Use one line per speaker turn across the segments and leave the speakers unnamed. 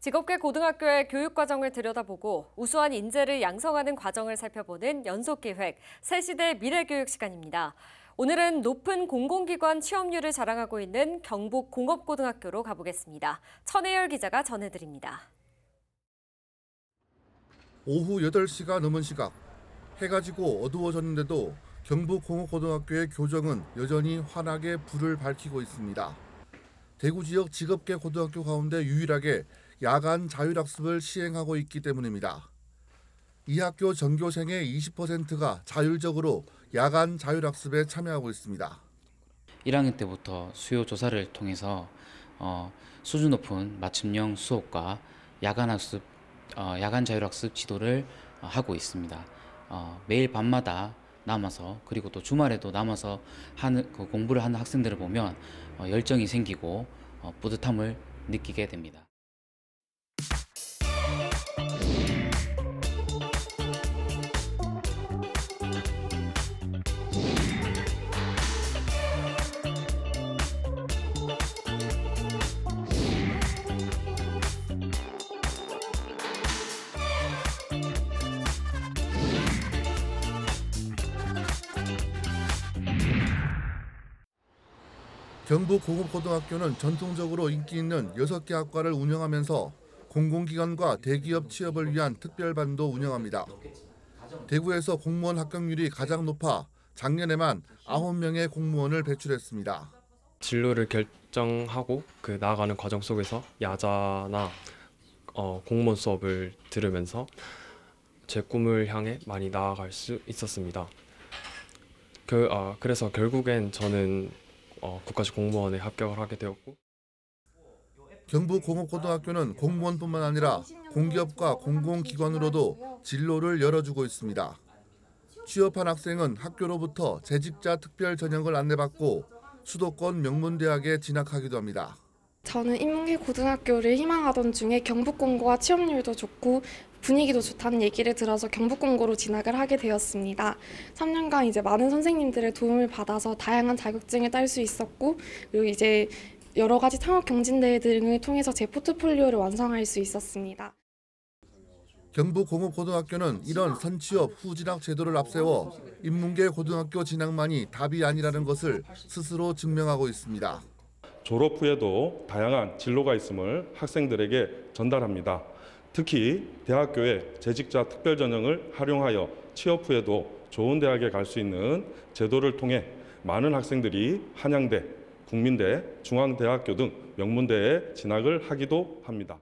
직업계 고등학교의 교육과정을 들여다보고 우수한 인재를 양성하는 과정을 살펴보는 연속계획 새시대 미래교육 시간입니다. 오늘은 높은 공공기관 취업률을 자랑하고 있는 경북 공업고등학교로 가보겠습니다. 천혜열 기자가 전해드립니다. 오후 8시가 넘은 시각, 해가 지고 어두워졌는데도 경북 공업고등학교의 교정은 여전히 환하게 불을 밝히고 있습니다. 대구 지역 직업계 고등학교 가운데 유일하게 야간 자율학습을 시행하고 있기 때문입니다. 이 학교 전교생의 20%가 자율적으로 야간 자율학습에 참여하고 있습니다. 1학년 때부터 수요 조사를 통해서 어, 수준 높은 맞춤형 수업과 야간 학습, 어, 야간 자율학습 지도를 어, 하고 있습니다. 어, 매일 밤마다 남아서 그리고 또 주말에도 남아서 하는 그 공부를 하는 학생들을 보면 어, 열정이 생기고 어, 뿌듯함을 느끼게 됩니다. 경북 고급고등학교는 전통적으로 인기 있는 6개 학과를 운영하면서 공공기관과 대기업 취업을 위한 특별반도 운영합니다. 대구에서 공무원 합격률이 가장 높아 작년에만 9명의 공무원을 배출했습니다. 진로를 결정하고 그 나아가는 과정 속에서 야자나 어, 공무원 수업을 들으면서 제 꿈을 향해 많이 나아갈 수 있었습니다. 그, 아, 그래서 결국엔 저는 어, 국가시 공무원에 합격을 하게 되었고 경북공업고등학교는 공무원뿐만 아니라 공기업과 공공기관으로도 진로를 열어주고 있습니다. 취업한 학생은 학교로부터 재직자 특별 전형을 안내받고 수도권 명문대학에 진학하기도 합니다. 저는 인문계 고등학교를 희망하던 중에 경북공고와 취업률도 좋고 분위기도 좋다는 얘기를 들어서 경북공고로 진학을 하게 되었습니다. 3년간 이제 많은 선생님들의 도움을 받아서 다양한 자격증을 딸 수 있었고 그리고 이제 여러 가지 창업 경진대회 등을 통해서 제 포트폴리오를 완성할 수 있었습니다. 경북공업고등학교는 이런 선취업 후진학 제도를 앞세워 인문계 고등학교 진학만이 답이 아니라는 것을 스스로 증명하고 있습니다. 졸업 후에도 다양한 진로가 있음을 학생들에게 전달합니다. 특히 대학교의 재직자 특별 전형을 활용하여 취업 후에도 좋은 대학에 갈 수 있는 제도를 통해 많은 학생들이 한양대, 국민대, 중앙대학교 등 명문대에 진학을 하기도 합니다.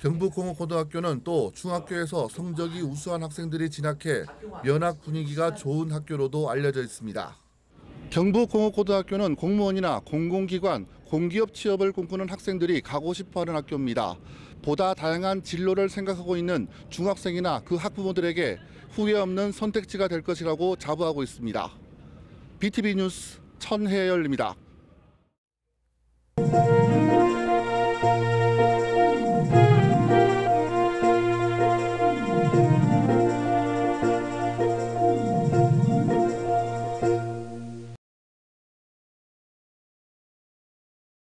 경북공업고등학교는 또 중학교에서 성적이 우수한 학생들이 진학해 면학 분위기가 좋은 학교로도 알려져 있습니다. 경북공업고등학교는 공무원이나 공공기관, 공기업 취업을 꿈꾸는 학생들이 가고 싶어하는 학교입니다. 보다 다양한 진로를 생각하고 있는 중학생이나 그 학부모들에게 후회 없는 선택지가 될 것이라고 자부하고 있습니다. BTV 뉴스 천혜열입니다.